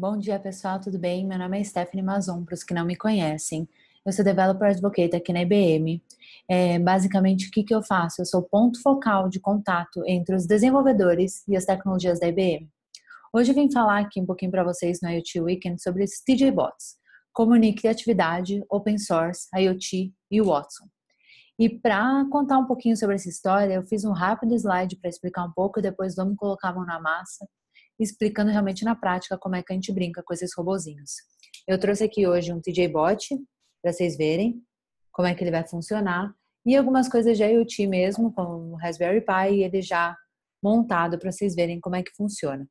Bom dia, pessoal, tudo bem? Meu nome é Stephanie Mazon, para os que não me conhecem. Eu sou developer advocate aqui na IBM. É, basicamente, o que, que eu faço? Eu sou ponto focal de contato entre os desenvolvedores e as tecnologias da IBM. Hoje eu vim falar aqui um pouquinho para vocês no IoT Weekend sobre os TJ Bots, Comunique Criatividade, Open Source, IoT e Watson. E para contar um pouquinho sobre essa história, eu fiz um rápido slide para explicar um pouco e depois vamos colocar a mão na massa explicando realmente na prática como é que a gente brinca com esses robozinhos. Eu trouxe aqui hoje um TJ Bot para vocês verem como é que ele vai funcionar e algumas coisas de IoT mesmo, como o Raspberry Pi, ele já montado para vocês verem como é que funciona.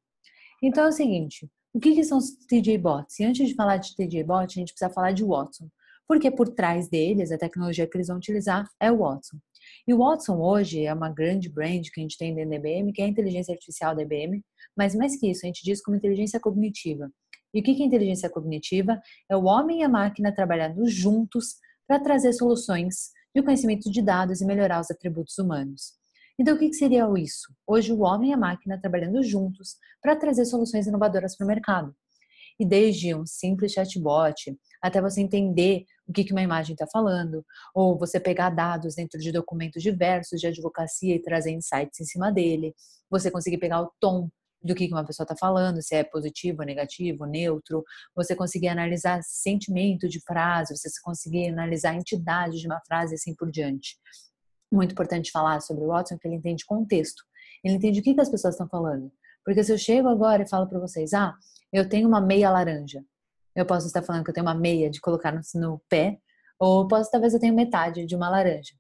Então é o seguinte, o que, que são os TJ Bots? E antes de falar de TJ Bot, a gente precisa falar de Watson, porque por trás deles, a tecnologia que eles vão utilizar é o Watson. E o Watson hoje é uma grande brand que a gente tem dentro da IBM, que é a inteligência artificial da IBM, mas mais que isso, a gente diz como inteligência cognitiva. E o que é inteligência cognitiva? É o homem e a máquina trabalhando juntos para trazer soluções e o conhecimento de dados e melhorar os atributos humanos. Então, o que seria isso? Hoje, o homem e a máquina trabalhando juntos para trazer soluções inovadoras para o mercado. E desde um simples chatbot até você entender o que uma imagem está falando, ou você pegar dados dentro de documentos diversos de advocacia e trazer insights em cima dele, você conseguir pegar o tom do que uma pessoa está falando, se é positivo, negativo, neutro, você conseguir analisar sentimento de frase, você conseguir analisar a entidade de uma frase e assim por diante. Muito importante falar sobre o Watson, que ele entende contexto, ele entende o que, que as pessoas estão falando. Porque se eu chego agora e falo para vocês, ah, eu tenho uma meia laranja. Eu posso estar falando que eu tenho uma meia de colocar no, no pé, ou posso talvez eu tenha metade de uma laranja.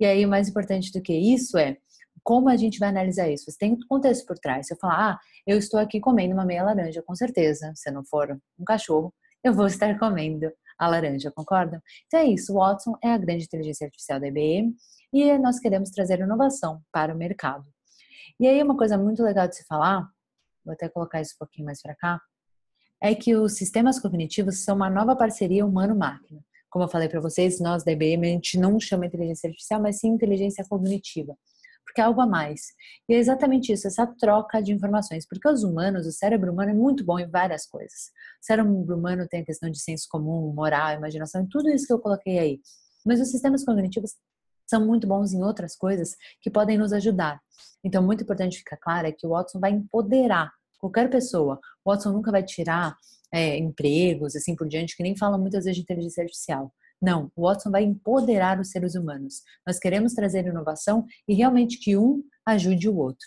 E aí, mais importante do que isso é como a gente vai analisar isso. Você tem um contexto por trás. Se eu falar, ah, eu estou aqui comendo uma meia laranja, com certeza, se eu não for um cachorro, eu vou estar comendo a laranja, concordam? Então é isso, Watson é a grande inteligência artificial da IBM e nós queremos trazer inovação para o mercado. E aí, uma coisa muito legal de se falar vou até colocar isso um pouquinho mais para cá, é que os sistemas cognitivos são uma nova parceria humano-máquina. Como eu falei para vocês, nós da IBM a gente não chama inteligência artificial, mas sim inteligência cognitiva, porque é algo a mais. E é exatamente isso, essa troca de informações, porque os humanos, o cérebro humano é muito bom em várias coisas. O cérebro humano tem a questão de senso comum, moral, imaginação, tudo isso que eu coloquei aí. Mas os sistemas cognitivos são muito bons em outras coisas que podem nos ajudar. Então, muito importante ficar claro é que o Watson vai empoderar qualquer pessoa. O Watson nunca vai tirar é, empregos, assim por diante, que nem falam muitas vezes de inteligência artificial. Não, o Watson vai empoderar os seres humanos. Nós queremos trazer inovação e realmente que um ajude o outro.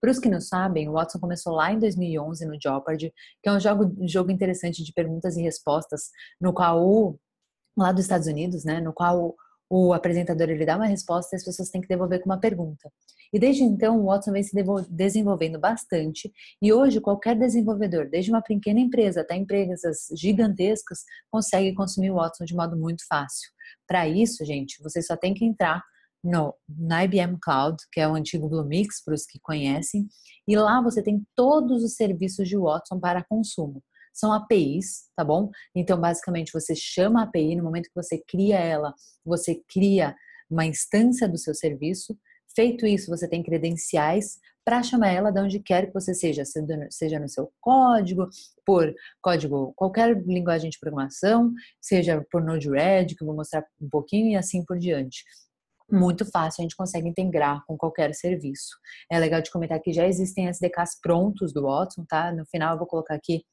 Para os que não sabem, o Watson começou lá em 2011 no Jeopardy, que é um jogo, um jogo interessante de perguntas e respostas, no qual, lá dos Estados Unidos, né, no qual o apresentador ele dá uma resposta e as pessoas têm que devolver com uma pergunta. E desde então o Watson vem se desenvolvendo bastante e hoje qualquer desenvolvedor, desde uma pequena empresa até empresas gigantescas, consegue consumir o Watson de modo muito fácil. Para isso, gente, você só tem que entrar no, na IBM Cloud, que é o antigo Bluemix, para os que conhecem, e lá você tem todos os serviços de Watson para consumo são APIs, tá bom? Então, basicamente, você chama a API, no momento que você cria ela, você cria uma instância do seu serviço. Feito isso, você tem credenciais para chamar ela de onde quer que você seja, seja no seu código, por código, qualquer linguagem de programação, seja por Node-RED, que eu vou mostrar um pouquinho, e assim por diante muito fácil, a gente consegue integrar com qualquer serviço. É legal de comentar que já existem SDKs prontos do Watson, tá? No final eu vou colocar aqui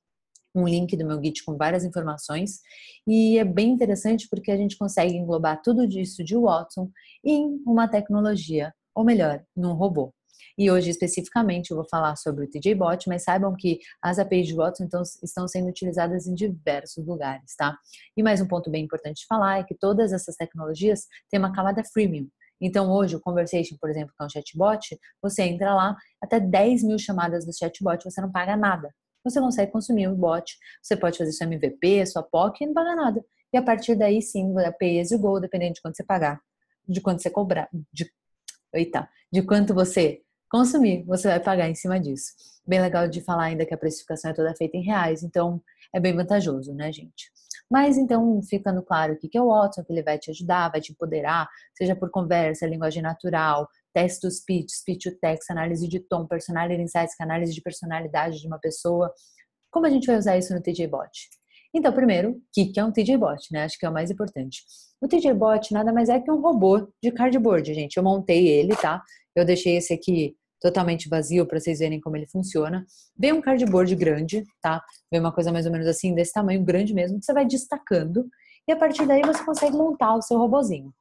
um link do meu Git com várias informações. E é bem interessante porque a gente consegue englobar tudo disso de Watson em uma tecnologia, ou melhor, num robô. E hoje, especificamente, eu vou falar sobre o TJ Bot, mas saibam que as APIs de Watson então, estão sendo utilizadas em diversos lugares, tá? E mais um ponto bem importante de falar é que todas essas tecnologias têm uma camada freemium. Então, hoje, o Conversation, por exemplo, que é um chatbot, você entra lá, até 10 mil chamadas do chatbot, você não paga nada você consegue consumir o bot, você pode fazer seu MVP, sua POC e não pagar nada. E a partir daí sim, a pay as you go, dependendo de quanto você pagar, de quanto você cobrar, de, eita, de quanto você consumir, você vai pagar em cima disso. Bem legal de falar ainda que a precificação é toda feita em reais, então é bem vantajoso, né, gente? Mas então, ficando claro o que é o Watson, que ele vai te ajudar, vai te empoderar, seja por conversa, linguagem natural, teste to speech, speech to text, análise de tom, personality insights, é análise de personalidade de uma pessoa. Como a gente vai usar isso no TJ Bot? Então, primeiro, o que, é um TJ Bot, né? Acho que é o mais importante. O TJ Bot nada mais é que um robô de cardboard, gente. Eu montei ele, tá? Eu deixei esse aqui totalmente vazio para vocês verem como ele funciona. Vem um cardboard grande, tá? Vem uma coisa mais ou menos assim, desse tamanho, grande mesmo, que você vai destacando. E a partir daí você consegue montar o seu robozinho.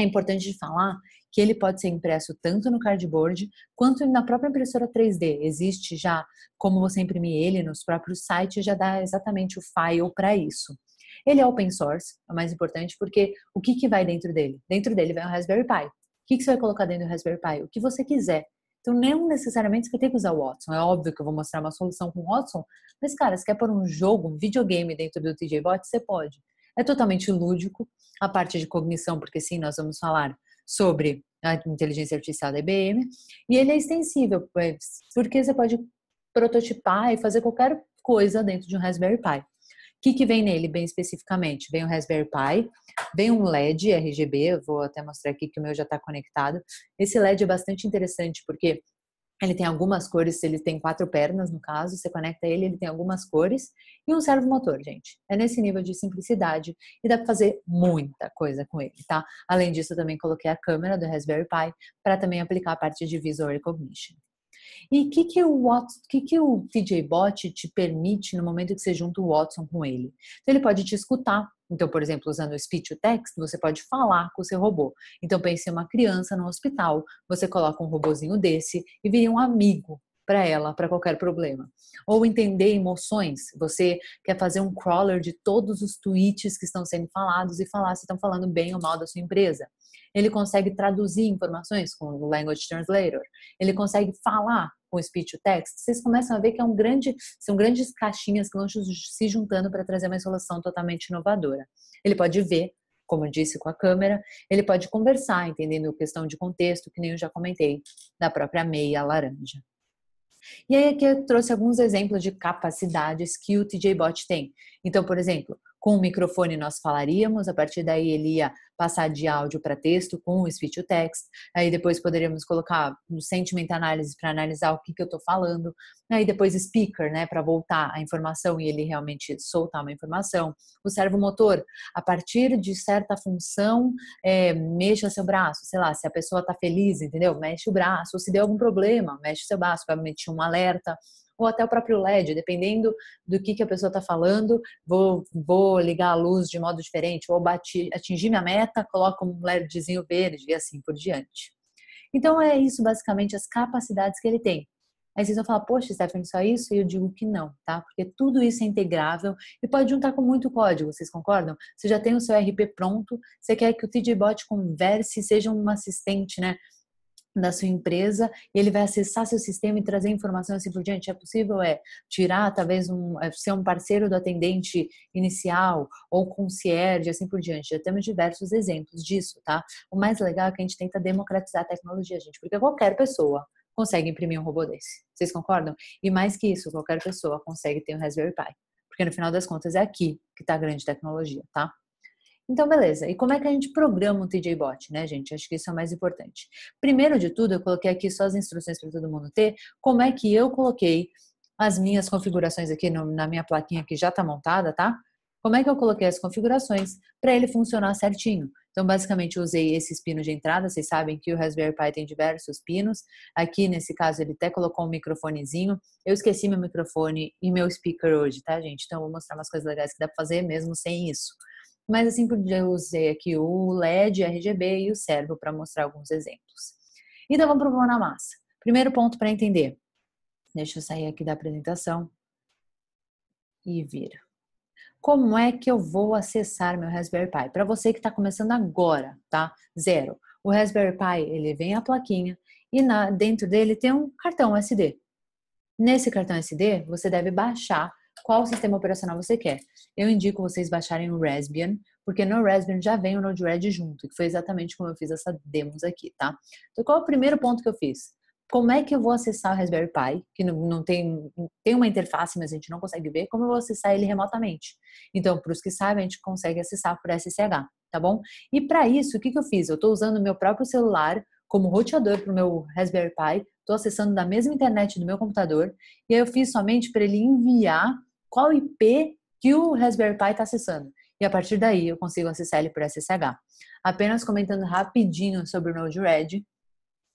É importante de falar que ele pode ser impresso tanto no cardboard quanto na própria impressora 3D. Existe já como você imprimir ele nos próprios sites, já dá exatamente o file para isso. Ele é open source, é o mais importante, porque o que, que vai dentro dele? Dentro dele vai o Raspberry Pi. O que, que você vai colocar dentro do Raspberry Pi? O que você quiser. Então, não necessariamente você tem que usar o Watson. É óbvio que eu vou mostrar uma solução com o Watson, mas, cara, se quer pôr um jogo, um videogame dentro do TJ Bot, você pode. É totalmente lúdico a parte de cognição, porque sim, nós vamos falar sobre a ah, inteligência artificial da IBM, e ele é extensível, porque você pode prototipar e fazer qualquer coisa dentro de um Raspberry Pi. O que, que vem nele, bem especificamente? Vem o Raspberry Pi, vem um LED RGB, vou até mostrar aqui que o meu já está conectado. Esse LED é bastante interessante porque ele tem algumas cores, ele tem quatro pernas no caso, você conecta ele, ele tem algumas cores e um servomotor, motor, gente. É nesse nível de simplicidade e dá para fazer muita coisa com ele, tá? Além disso, eu também coloquei a câmera do Raspberry Pi para também aplicar a parte de visual recognition. E o que, que, o Watson, que, que o DJ Bot te permite no momento que você junta o Watson com ele? Então, ele pode te escutar. Então, por exemplo, usando o speech to text, você pode falar com o seu robô. Então, pense em uma criança no hospital, você coloca um robozinho desse e viria um amigo para ela, para qualquer problema. Ou entender emoções. Você quer fazer um crawler de todos os tweets que estão sendo falados e falar se estão falando bem ou mal da sua empresa. Ele consegue traduzir informações com o Language Translator. Ele consegue falar com o Speech to Text. Vocês começam a ver que é um grande, são grandes caixinhas que vão se juntando para trazer uma solução totalmente inovadora. Ele pode ver como eu disse, com a câmera, ele pode conversar, entendendo questão de contexto, que nem eu já comentei, da própria meia laranja. E aí aqui eu trouxe alguns exemplos de capacidades que o TJ Bot tem. Então, por exemplo, com o microfone nós falaríamos, a partir daí ele ia passar de áudio para texto com o speech to text, aí depois poderíamos colocar no sentiment análise para analisar o que, que eu estou falando, aí depois speaker, né, para voltar a informação e ele realmente soltar uma informação, o servomotor, a partir de certa função, é, mexa seu braço, sei lá, se a pessoa está feliz, entendeu? Mexe o braço, se deu algum problema, mexe seu braço, provavelmente um alerta, ou até o próprio LED, dependendo do que, que a pessoa está falando, vou, vou ligar a luz de modo diferente, vou bati, atingir minha meta, coloco um LEDzinho verde e assim por diante. Então é isso basicamente as capacidades que ele tem. Aí vocês vão falar, poxa, Stephanie, só isso? E eu digo que não, tá? Porque tudo isso é integrável e pode juntar com muito código, vocês concordam? Você já tem o seu RP pronto, você quer que o Tidbot converse, seja um assistente, né? da sua empresa e ele vai acessar seu sistema e trazer informação assim por diante. É possível é tirar talvez um é, ser um parceiro do atendente inicial ou concierge assim por diante. Já temos diversos exemplos disso, tá? O mais legal é que a gente tenta democratizar a tecnologia, gente, porque qualquer pessoa consegue imprimir um robô desse. Vocês concordam? E mais que isso, qualquer pessoa consegue ter um Raspberry Pi, porque no final das contas é aqui que está a grande tecnologia, tá? Então, beleza. E como é que a gente programa um TJ Bot, né, gente? Acho que isso é o mais importante. Primeiro de tudo, eu coloquei aqui só as instruções para todo mundo ter, como é que eu coloquei as minhas configurações aqui no, na minha plaquinha que já está montada, tá? Como é que eu coloquei as configurações para ele funcionar certinho? Então, basicamente, eu usei esses pinos de entrada. Vocês sabem que o Raspberry Pi tem diversos pinos. Aqui, nesse caso, ele até colocou um microfonezinho. Eu esqueci meu microfone e meu speaker hoje, tá, gente? Então, eu vou mostrar umas coisas legais que dá para fazer mesmo sem isso mas assim por diante, eu usei aqui o LED, RGB e o servo para mostrar alguns exemplos. Então vamos para o na massa. Primeiro ponto para entender. Deixa eu sair aqui da apresentação e vira. Como é que eu vou acessar meu Raspberry Pi? Para você que está começando agora, tá? Zero. O Raspberry Pi ele vem a plaquinha e na, dentro dele tem um cartão SD. Nesse cartão SD você deve baixar qual sistema operacional você quer. Eu indico vocês baixarem o Raspbian, porque no Raspbian já vem o Node-RED junto, que foi exatamente como eu fiz essa demos aqui, tá? Então, qual é o primeiro ponto que eu fiz? Como é que eu vou acessar o Raspberry Pi, que não, não tem, tem uma interface, mas a gente não consegue ver, como eu vou acessar ele remotamente? Então, para os que sabem, a gente consegue acessar por SSH, tá bom? E para isso, o que, que eu fiz? Eu estou usando o meu próprio celular como roteador para o meu Raspberry Pi, estou acessando da mesma internet do meu computador, e aí eu fiz somente para ele enviar qual IP que o Raspberry Pi está acessando. E a partir daí eu consigo acessar ele por SSH. Apenas comentando rapidinho sobre o Node-RED.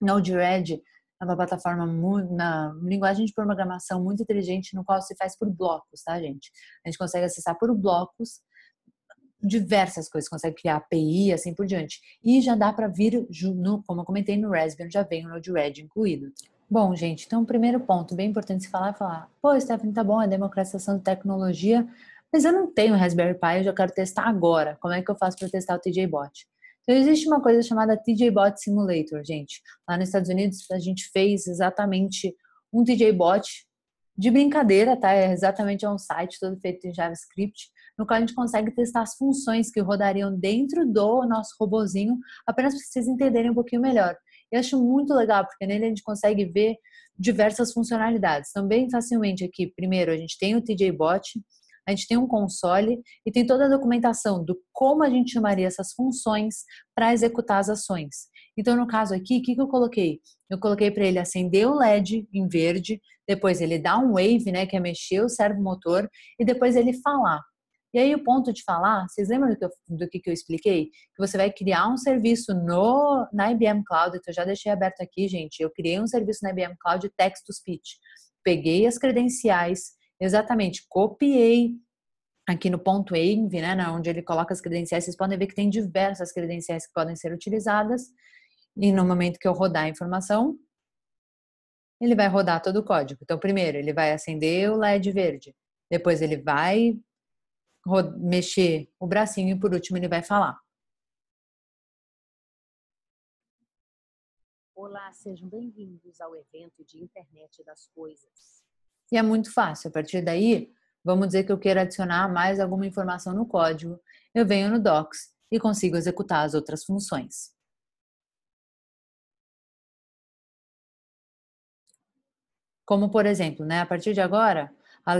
Node-RED é uma plataforma uma linguagem de programação muito inteligente, no qual se faz por blocos, tá, gente? A gente consegue acessar por blocos diversas coisas, consegue criar API assim por diante. E já dá para vir, no, como eu comentei no Raspberry, já vem o Node-RED incluído. Bom, gente, então o primeiro ponto bem importante se falar é falar, pô, Stephanie, tá bom, é democratização de tecnologia, mas eu não tenho Raspberry Pi, eu já quero testar agora. Como é que eu faço para testar o TJ Bot? Então, existe uma coisa chamada TJ Bot Simulator, gente. Lá nos Estados Unidos, a gente fez exatamente um TJ Bot de brincadeira, tá? É exatamente é um site todo feito em JavaScript, no qual a gente consegue testar as funções que rodariam dentro do nosso robozinho, apenas para vocês entenderem um pouquinho melhor. Eu acho muito legal, porque nele a gente consegue ver diversas funcionalidades. Também então, facilmente aqui, primeiro, a gente tem o TJ Bot, a gente tem um console e tem toda a documentação do como a gente chamaria essas funções para executar as ações. Então, no caso aqui, o que, que eu coloquei? Eu coloquei para ele acender o LED em verde, depois ele dá um wave, né, que é mexer o servo motor e depois ele falar. E aí o ponto de falar, vocês lembram do que eu, do que eu expliquei? Que você vai criar um serviço no, na IBM Cloud, que então eu já deixei aberto aqui, gente. Eu criei um serviço na IBM Cloud Text-to-Speech. Peguei as credenciais, exatamente, copiei aqui no ponto .env, né, onde ele coloca as credenciais, vocês podem ver que tem diversas credenciais que podem ser utilizadas. E no momento que eu rodar a informação, ele vai rodar todo o código. Então, primeiro, ele vai acender o LED verde. Depois, ele vai mexer o bracinho e por último ele vai falar. Olá, sejam bem-vindos ao evento de Internet das Coisas. E é muito fácil. A partir daí, vamos dizer que eu quero adicionar mais alguma informação no código, eu venho no Docs e consigo executar as outras funções. Como, por exemplo, né, a partir de agora,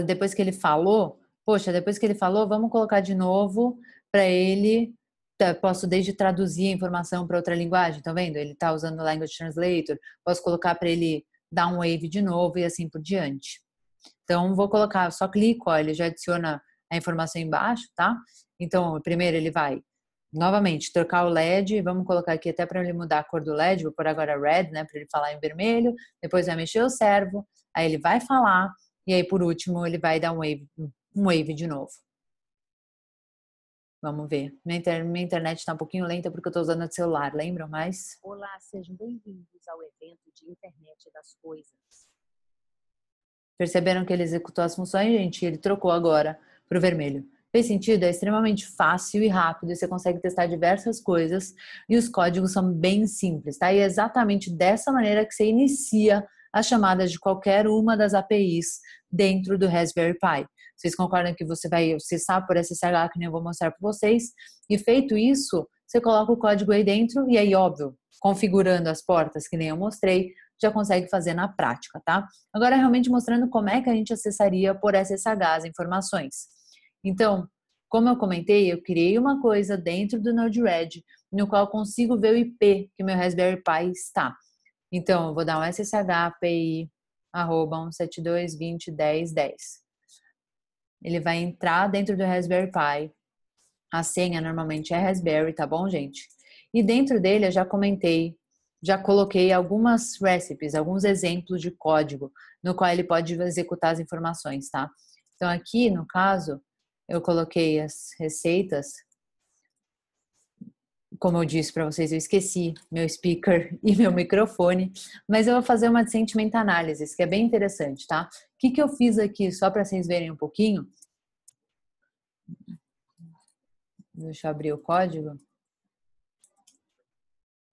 depois que ele falou, poxa, depois que ele falou, vamos colocar de novo para ele. Tá, posso desde traduzir a informação para outra linguagem, tá vendo? Ele está usando o Language Translator, posso colocar para ele dar um wave de novo e assim por diante. Então, vou colocar, só clico, ó, ele já adiciona a informação embaixo, tá? Então, primeiro ele vai novamente trocar o LED, vamos colocar aqui até para ele mudar a cor do LED, vou pôr agora red, né, para ele falar em vermelho, depois vai mexer o servo, aí ele vai falar e aí por último ele vai dar um wave um wave de novo. Vamos ver. Minha, internet está um pouquinho lenta porque eu estou usando o celular, lembram mais? Olá, sejam bem-vindos ao evento de internet das coisas. Perceberam que ele executou as funções, gente? Ele trocou agora para o vermelho. Fez sentido? É extremamente fácil e rápido, e você consegue testar diversas coisas e os códigos são bem simples, tá? E é exatamente dessa maneira que você inicia as chamadas de qualquer uma das APIs dentro do Raspberry Pi. Vocês concordam que você vai acessar por SSH, que nem eu vou mostrar para vocês. E feito isso, você coloca o código aí dentro e aí, óbvio, configurando as portas, que nem eu mostrei, já consegue fazer na prática, tá? Agora, realmente mostrando como é que a gente acessaria por SSH as informações. Então, como eu comentei, eu criei uma coisa dentro do Node-RED, no qual consigo ver o IP que meu Raspberry Pi está. Então, eu vou dar um SSH arroba 172.20.10.10. Ele vai entrar dentro do Raspberry Pi. A senha normalmente é Raspberry, tá bom, gente? E dentro dele eu já comentei, já coloquei algumas recipes, alguns exemplos de código no qual ele pode executar as informações, tá? Então aqui, no caso, eu coloquei as receitas como eu disse para vocês, eu esqueci meu speaker e meu microfone, mas eu vou fazer uma de sentimento análise, que é bem interessante, tá? O que, que eu fiz aqui, só para vocês verem um pouquinho? Deixa eu abrir o código.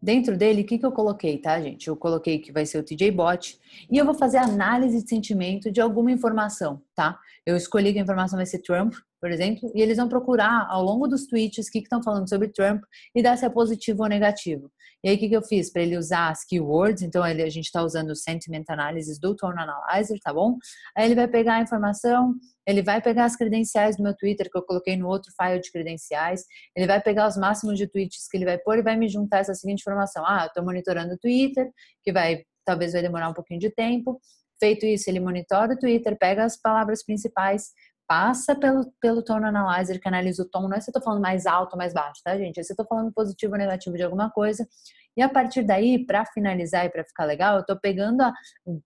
Dentro dele, o que, que eu coloquei, tá, gente? Eu coloquei que vai ser o TJ Bot e eu vou fazer análise de sentimento de alguma informação tá? Eu escolhi que a informação vai ser Trump, por exemplo, e eles vão procurar ao longo dos tweets o que estão falando sobre Trump e dar se é positivo ou negativo. E aí, o que, que eu fiz? Para ele usar as keywords, então ele, a gente está usando o sentiment analysis do Tone Analyzer, tá bom? Aí ele vai pegar a informação, ele vai pegar as credenciais do meu Twitter, que eu coloquei no outro file de credenciais, ele vai pegar os máximos de tweets que ele vai pôr e vai me juntar essa seguinte informação. Ah, eu estou monitorando o Twitter, que vai talvez vai demorar um pouquinho de tempo. Feito isso, ele monitora o Twitter, pega as palavras principais, passa pelo, pelo tone analyzer, que analisa o tom, não é se eu tô falando mais alto ou mais baixo, tá, gente? É se eu tô falando positivo ou negativo de alguma coisa. E a partir daí, para finalizar e para ficar legal, eu tô pegando a,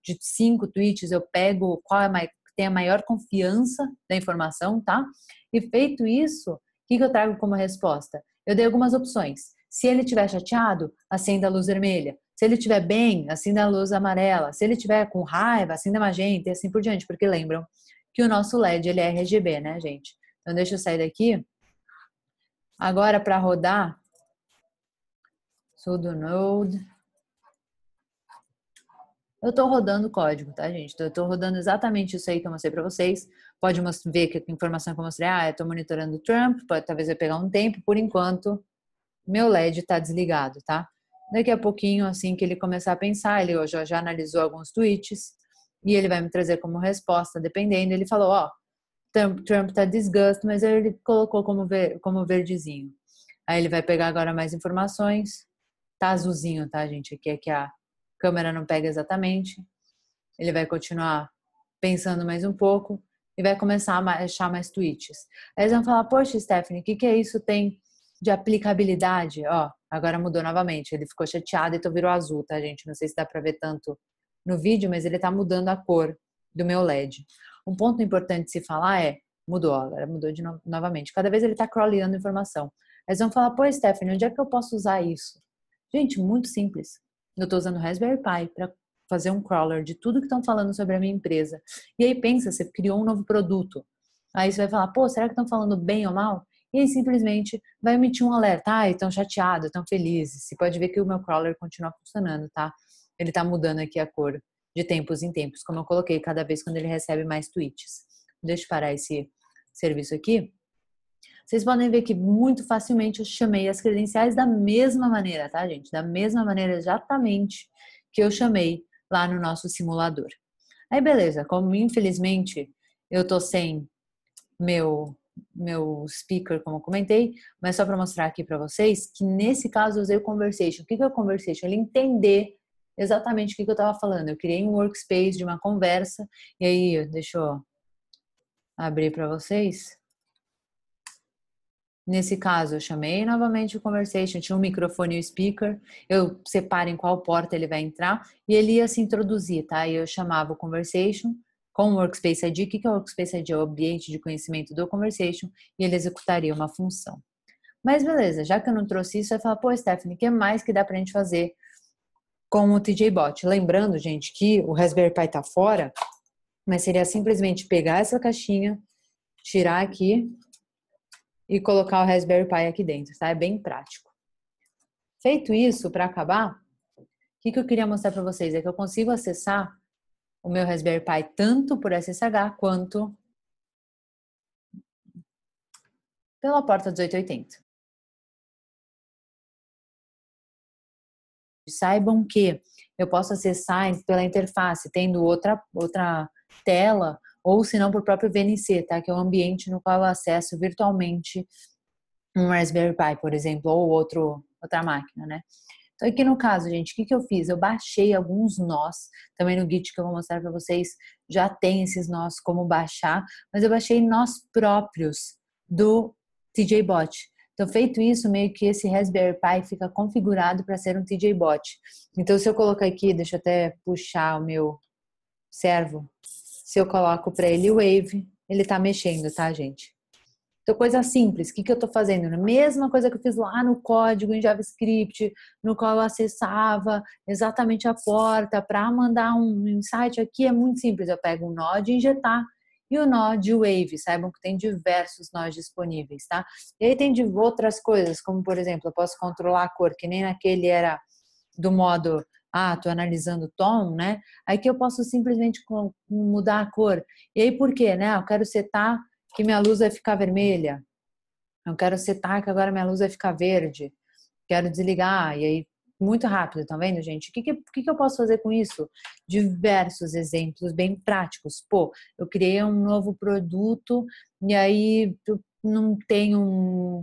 de cinco tweets, eu pego qual é mais, tem a maior confiança da informação, tá? E feito isso, o que, que eu trago como resposta? Eu dei algumas opções. Se ele estiver chateado, acenda a luz vermelha. Se ele estiver bem, acenda assim a luz amarela. Se ele estiver com raiva, acenda assim magenta e assim por diante, porque lembram que o nosso LED ele é RGB, né, gente? Então deixa eu sair daqui. Agora para rodar, sudo node. Eu estou rodando o código, tá, gente? Então, eu estou rodando exatamente isso aí que eu mostrei para vocês. Pode ver que a informação que eu mostrei, ah, eu estou monitorando o Trump, pode, talvez vai pegar um tempo. Por enquanto, meu LED está desligado, tá? Daqui a pouquinho, assim que ele começar a pensar, ele já, já analisou alguns tweets e ele vai me trazer como resposta, dependendo. Ele falou: Ó, Trump, Trump tá desgosto, mas ele colocou como, ver, como verdezinho. Aí ele vai pegar agora mais informações. Tá azulzinho, tá, gente? Aqui é que a câmera não pega exatamente. Ele vai continuar pensando mais um pouco e vai começar a achar mais tweets. Aí eles vão falar: Poxa, Stephanie, o que, que é isso tem de aplicabilidade? Ó, Agora mudou novamente. Ele ficou chateado, então virou azul, tá, gente? Não sei se dá para ver tanto no vídeo, mas ele tá mudando a cor do meu LED. Um ponto importante de se falar é: mudou, agora mudou de no novamente. Cada vez ele tá crawlando informação. Eles vão falar: pô, Stephanie, onde é que eu posso usar isso? Gente, muito simples. Eu estou usando o Raspberry Pi para fazer um crawler de tudo que estão falando sobre a minha empresa. E aí pensa, você criou um novo produto. Aí você vai falar, pô, será que estão falando bem ou mal? e aí simplesmente vai emitir um alerta. Ai, tão chateado, tão feliz. Você pode ver que o meu crawler continua funcionando, tá? Ele está mudando aqui a cor de tempos em tempos, como eu coloquei, cada vez quando ele recebe mais tweets. Deixa eu parar esse serviço aqui. Vocês podem ver que muito facilmente eu chamei as credenciais da mesma maneira, tá, gente? Da mesma maneira exatamente que eu chamei lá no nosso simulador. Aí, beleza, como infelizmente eu tô sem meu meu speaker, como eu comentei, mas só para mostrar aqui para vocês que nesse caso eu usei o conversation. O que, que é o conversation? Ele entender exatamente o que, que eu estava falando. Eu criei um workspace de uma conversa, e aí, deixa eu abrir para vocês. Nesse caso, eu chamei novamente o conversation, tinha um microfone e o speaker, eu separo em qual porta ele vai entrar e ele ia se introduzir, tá? E eu chamava o conversation, com o Workspace ID, o que é o Workspace ID? É o ambiente de conhecimento do Conversation e ele executaria uma função. Mas beleza, já que eu não trouxe isso, eu falo, pô, Stephanie, o que mais que dá pra gente fazer com o TJ Bot? Lembrando, gente, que o Raspberry Pi tá fora, mas seria simplesmente pegar essa caixinha, tirar aqui e colocar o Raspberry Pi aqui dentro, tá? É bem prático. Feito isso, para acabar, o que, que eu queria mostrar para vocês é que eu consigo acessar o meu Raspberry Pi tanto por SSH quanto pela porta 1880. Saibam que eu posso acessar pela interface, tendo outra, outra tela, ou se não, por próprio VNC, tá? que é o ambiente no qual eu acesso virtualmente um Raspberry Pi, por exemplo, ou outro, outra máquina. Né? Então, aqui no caso, gente, o que, que eu fiz? Eu baixei alguns nós, também no Git que eu vou mostrar para vocês, já tem esses nós como baixar, mas eu baixei nós próprios do TJ Bot. Então, feito isso, meio que esse Raspberry Pi fica configurado para ser um TJ Bot. Então, se eu colocar aqui, deixa eu até puxar o meu servo, se eu coloco para ele Wave, ele está mexendo, tá, gente? Então, coisa simples, o que, que eu estou fazendo? A mesma coisa que eu fiz lá no código em JavaScript, no qual eu acessava exatamente a porta para mandar um insight aqui, é muito simples. Eu pego um Node de injetar e o nó de Wave. Saibam que tem diversos nós disponíveis, tá? E aí tem de outras coisas, como por exemplo, eu posso controlar a cor, que nem naquele era do modo, ah, tô analisando o tom, né? Aí que eu posso simplesmente mudar a cor. E aí por quê, né? Ah, eu quero setar que minha luz vai ficar vermelha. Eu quero setar que agora minha luz vai ficar verde. Quero desligar. E aí, muito rápido, tá vendo, gente? O que, que, o que, que eu posso fazer com isso? Diversos exemplos bem práticos. Pô, eu criei um novo produto e aí não tenho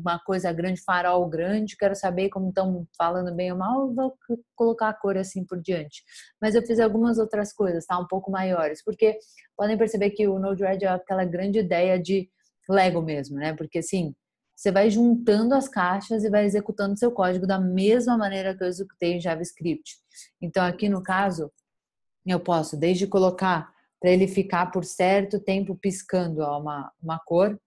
uma coisa grande, farol grande, quero saber como estão falando bem ou mal, vou colocar a cor assim por diante. Mas eu fiz algumas outras coisas, tá? Um pouco maiores, porque podem perceber que o Node-RED é aquela grande ideia de Lego mesmo, né? Porque assim, você vai juntando as caixas e vai executando seu código da mesma maneira que eu executei em JavaScript. Então aqui no caso, eu posso desde colocar para ele ficar por certo tempo piscando ó, uma, uma cor,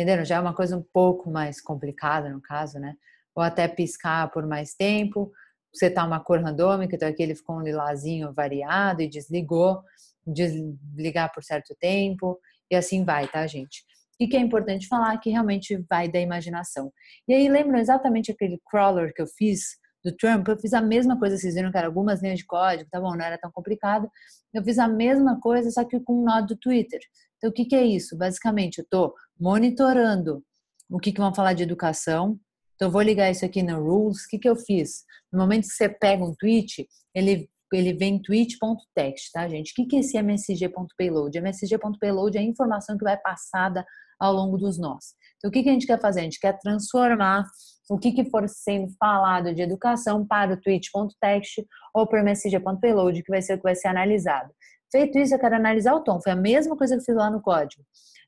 entenderam? Já é uma coisa um pouco mais complicada no caso, né? Ou até piscar por mais tempo, Você tá uma cor randômica, então aqui ele ficou um lilazinho variado e desligou, desligar por certo tempo, e assim vai, tá, gente? E que é importante falar que realmente vai da imaginação. E aí lembram exatamente aquele crawler que eu fiz do Trump, eu fiz a mesma coisa, vocês viram que era algumas linhas de código, tá bom, não era tão complicado. Eu fiz a mesma coisa, só que com um nó do Twitter. Então, o que, que é isso? Basicamente, eu estou monitorando o que, que vão falar de educação, então vou ligar isso aqui no Rules, o que, que eu fiz? No momento que você pega um tweet, ele ele vem tweet.text, tá, gente? O que, que é esse msg.payload? msg.payload é a informação que vai passada ao longo dos nós. Então, o que, a gente quer fazer? A gente quer transformar o que, for sendo falado de educação para o tweet.text ou para o msg.payload, que vai ser o que vai ser analisado. Feito isso, eu quero analisar o tom. Foi a mesma coisa que eu fiz lá no código.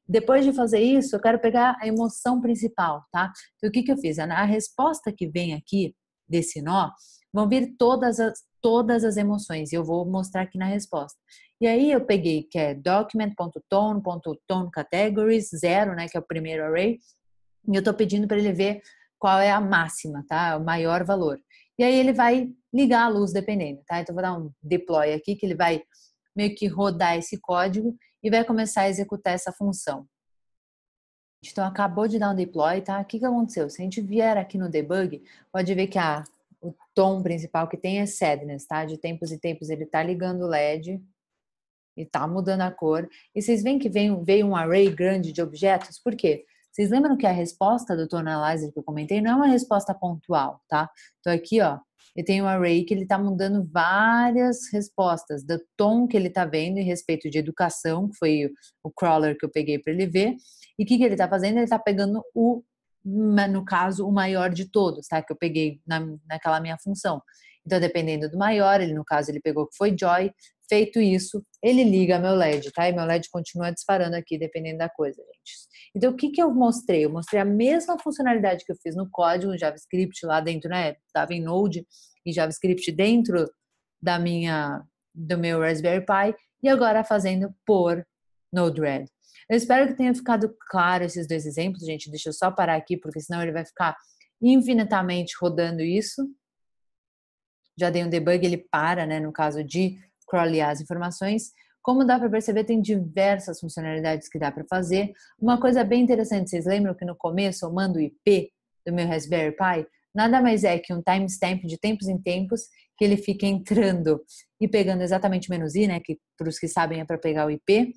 Depois de fazer isso, eu quero pegar a emoção principal, tá? Então, o que, que eu fiz? A resposta que vem aqui desse nó vão vir todas as, todas as emoções. E eu vou mostrar aqui na resposta. E aí eu peguei que é document.tone.tone categories, zero, né, que é o primeiro array. E eu estou pedindo para ele ver qual é a máxima, tá? O maior valor. E aí ele vai ligar a luz dependendo, tá? Então eu vou dar um deploy aqui que ele vai meio que rodar esse código e vai começar a executar essa função. Então acabou de dar um deploy, tá? O que, que aconteceu? Se a gente vier aqui no debug, pode ver que a o tom principal que tem é sadness, tá? De tempos em tempos ele tá ligando o LED e tá mudando a cor. E vocês veem que veio, veio um array grande de objetos, por quê? Vocês lembram que a resposta do tonalizer que eu comentei não é uma resposta pontual, tá? Então aqui, ó, eu tenho um array que ele tá mudando várias respostas do tom que ele tá vendo em respeito de educação, que foi o crawler que eu peguei para ele ver. E o que, que ele tá fazendo? Ele tá pegando o mas no caso, o maior de todos, tá? Que eu peguei na, naquela minha função. Então, dependendo do maior, ele no caso ele pegou que foi Joy. Feito isso, ele liga meu LED, tá? E meu LED continua disparando aqui, dependendo da coisa, gente. Então, o que, que eu mostrei? Eu mostrei a mesma funcionalidade que eu fiz no código, no JavaScript lá dentro, né? Tava em Node e JavaScript dentro da minha, do meu Raspberry Pi, e agora fazendo por Node-RED. Eu espero que tenha ficado claro esses dois exemplos, gente. Deixa eu só parar aqui, porque senão ele vai ficar infinitamente rodando isso. Já dei um debug, ele para, né, no caso de crawlear as informações. Como dá para perceber, tem diversas funcionalidades que dá para fazer. Uma coisa bem interessante, vocês lembram que no começo eu mando o IP do meu Raspberry Pi? Nada mais é que um timestamp de tempos em tempos que ele fica entrando e pegando exatamente menos i, né, que para os que sabem é para pegar o IP,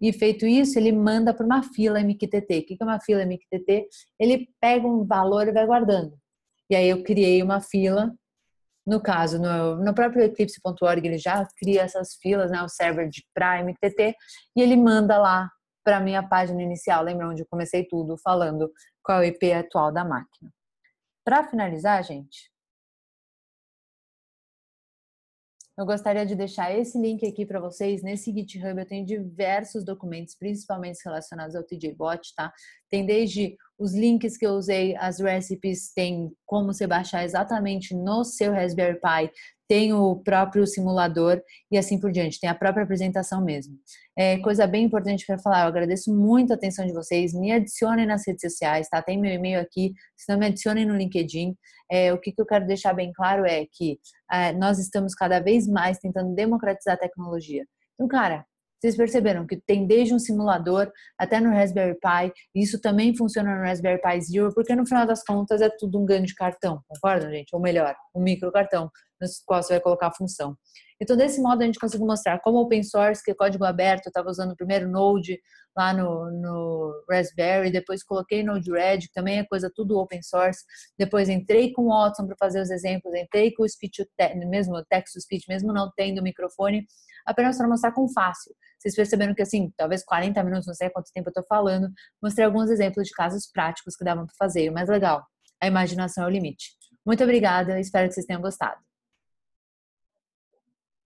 e feito isso, ele manda para uma fila MQTT. O que é uma fila MQTT? Ele pega um valor e vai guardando. E aí eu criei uma fila. No caso, no, no próprio Eclipse.org, ele já cria essas filas, né, o server de para MQTT, e ele manda lá para minha página inicial, lembra onde eu comecei tudo, falando qual é o IP atual da máquina. Para finalizar, gente, Eu gostaria de deixar esse link aqui para vocês. Nesse GitHub eu tenho diversos documentos, principalmente relacionados ao TJ Bot, tá? Tem desde os links que eu usei, as recipes, tem como você baixar exatamente no seu Raspberry Pi, tem o próprio simulador e assim por diante, tem a própria apresentação mesmo. É, coisa bem importante para falar, eu agradeço muito a atenção de vocês, me adicionem nas redes sociais, tá? Tem meu e-mail aqui, se não me adicionem no LinkedIn. É, o que, que eu quero deixar bem claro é que é, nós estamos cada vez mais tentando democratizar a tecnologia. Então, cara, vocês perceberam que tem desde um simulador até no Raspberry Pi, e isso também funciona no Raspberry Pi Zero, porque no final das contas é tudo um ganho de cartão, concordam, gente? Ou melhor, um micro cartão no qual você vai colocar a função. Então, desse modo, a gente conseguiu mostrar como open source, que é código aberto, eu estava usando primeiro Node lá no, no Raspberry, depois coloquei Node-RED, que também é coisa tudo open source, depois entrei com o Watson para fazer os exemplos, entrei com o speech, mesmo text-to-speech, mesmo não tendo microfone, apenas para mostrar com fácil. Vocês perceberam que, assim, talvez 40 minutos, não sei quanto tempo eu estou falando, mostrei alguns exemplos de casos práticos que davam para fazer, Mais legal, a imaginação é o limite. Muito obrigada, espero que vocês tenham gostado.